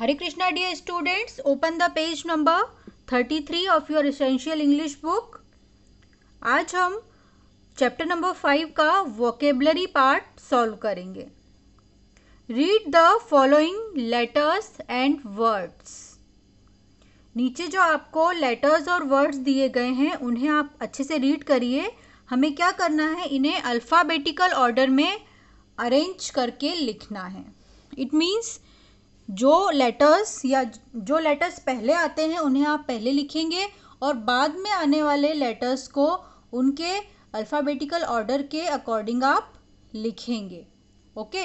Krishna dear students open the page number thirty 33 of your essential English book आज हम chapter number five का vocabulary part solve करेंगे read the following letters and words नीचे जो आपको letters और words दिए गए हैं उन्हें आप अच्छे से रीड करिए हमें क्या करना है इन्हें अल्फ़ाबेटिकल ऑर्डर में अरेंज करके लिखना है इट मीन्स जो लेटर्स या जो लेटर्स पहले आते हैं उन्हें आप पहले लिखेंगे और बाद में आने वाले लेटर्स को उनके अल्फ़ाबेटिकल ऑर्डर के अकॉर्डिंग आप लिखेंगे okay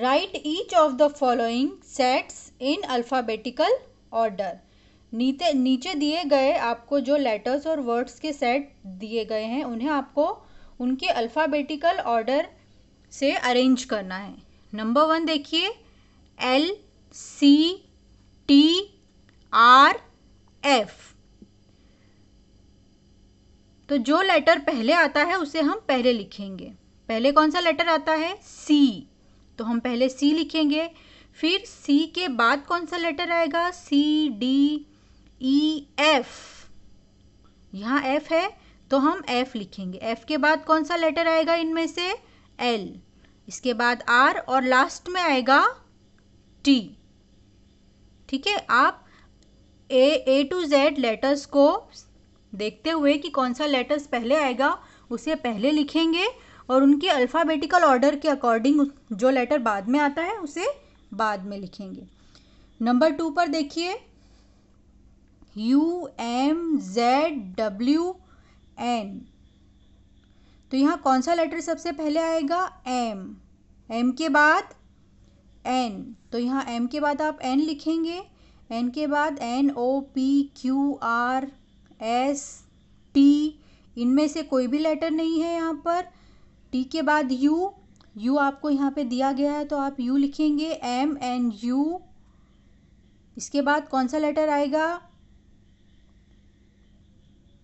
write each of the following sets in alphabetical order नीचे नीचे दिए गए आपको जो लेटर्स और वर्ड्स के सेट दिए गए हैं उन्हें आपको उनके अल्फ़ाबेटिकल ऑर्डर से अरेंज करना है नंबर वन देखिए L C T R F तो जो लेटर पहले आता है उसे हम पहले लिखेंगे पहले कौन सा लेटर आता है सी तो हम पहले सी लिखेंगे फिर सी के बाद कौन सा लेटर आएगा सी डी ई एफ यहाँ एफ है तो हम एफ लिखेंगे एफ के बाद कौन सा लेटर आएगा इनमें से एल इसके बाद आर और लास्ट में आएगा टी ठीक है आप A A to Z letters को देखते हुए कि कौन सा लेटर्स पहले आएगा उसे पहले लिखेंगे और उनके अल्फ़ाबेटिकल ऑर्डर के अकॉर्डिंग जो लेटर बाद में आता है उसे बाद में लिखेंगे नंबर टू पर देखिए U M Z W N तो यहाँ कौन सा लेटर सबसे पहले आएगा एम एम के बाद एन तो यहाँ एम के बाद आप एन लिखेंगे एन के बाद N O P Q R S T इनमें से कोई भी लेटर नहीं है यहाँ पर टी के बाद यू यू आपको यहाँ पे दिया गया है तो आप यू लिखेंगे एम एन यू इसके बाद कौन सा लेटर आएगा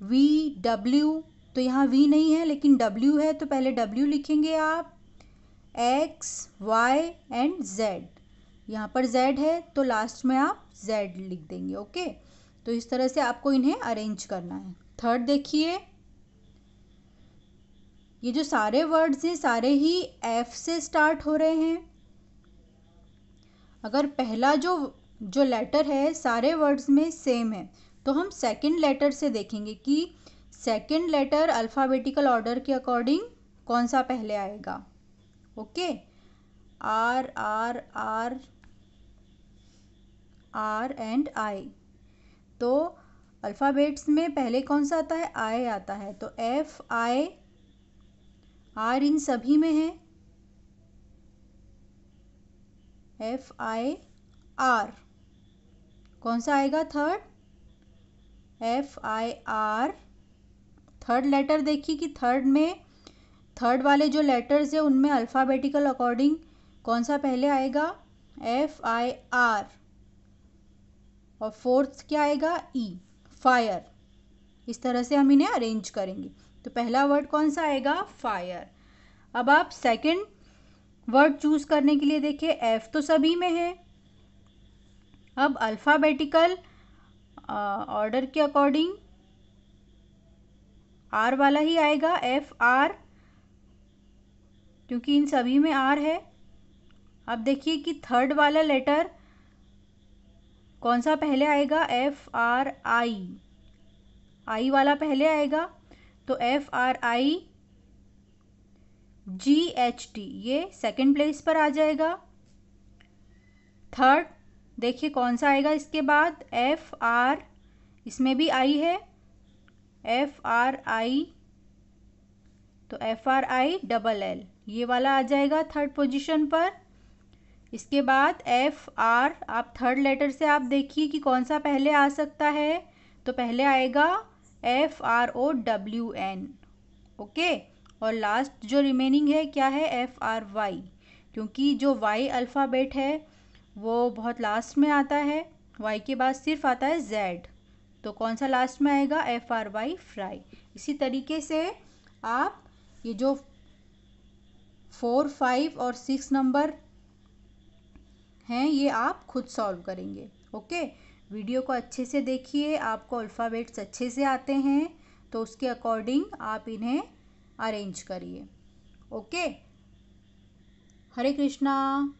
वी डब्ल्यू तो यहाँ v नहीं है लेकिन w है तो पहले w लिखेंगे आप x y एंड z यहाँ पर z है तो लास्ट में आप z लिख देंगे ओके तो इस तरह से आपको इन्हें अरेंज करना है थर्ड देखिए ये जो सारे वर्ड्स हैं सारे ही एफ से स्टार्ट हो रहे हैं अगर पहला जो जो लेटर है सारे वर्ड्स में सेम है तो हम सेकंड लेटर से देखेंगे कि सेकेंड लेटर अल्फ़ाबेटिकल ऑर्डर के अकॉर्डिंग कौन सा पहले आएगा okay R R R R and I तो अल्फ़ाबेट्स में पहले कौन सा आता है आई आता है तो एफ आई आर इन सभी में है एफ आई आर कौन सा आएगा third F I R third letter देखिए कि थर्ड में थर्ड वाले जो लेटर्स है उनमें अल्फ़ाबेटिकल अकॉर्डिंग कौन सा पहले आएगा एफ आई आर और फोर्थ क्या आएगा ई e, फायर इस तरह से हम इन्हें अरेंज करेंगे तो पहला वर्ड कौन सा आएगा फायर अब आप सेकंड वर्ड चूज करने के लिए देखिए एफ तो सभी में है अब अल्फ़ाबेटिकल ऑर्डर uh, के अकॉर्डिंग आर वाला ही आएगा एफ आर क्योंकि इन सभी में आर है अब देखिए कि थर्ड वाला लेटर कौन सा पहले आएगा एफ आर आई आई वाला पहले आएगा तो F R I G H T ये सेकेंड प्लेस पर आ जाएगा थर्ड देखिए कौन सा आएगा इसके बाद एफ आर इसमें भी आई है एफ आर आई तो F R I double L ये वाला आ जाएगा थर्ड पोजीशन पर इसके बाद एफ आर आप थर्ड लेटर से आप देखिए कि कौन सा पहले आ सकता है तो पहले आएगा F R O W N okay और लास्ट जो रिमेनिंग है क्या है एफ आर वाई क्योंकि जो वाई अल्फ़ाबेट है वो बहुत लास्ट में आता है वाई के बाद सिर्फ आता है जेड तो कौन सा लास्ट में आएगा एफ आर वाई फ्राई इसी तरीके से आप ये जो फोर फाइव और सिक्स नंबर हैं ये आप खुद सॉल्व करेंगे ओके वीडियो को अच्छे से देखिए आपको अल्फ़ाबेट्स अच्छे से आते हैं तो उसके अकॉर्डिंग आप इन्हें अरेंज करिए ओके हरे कृष्णा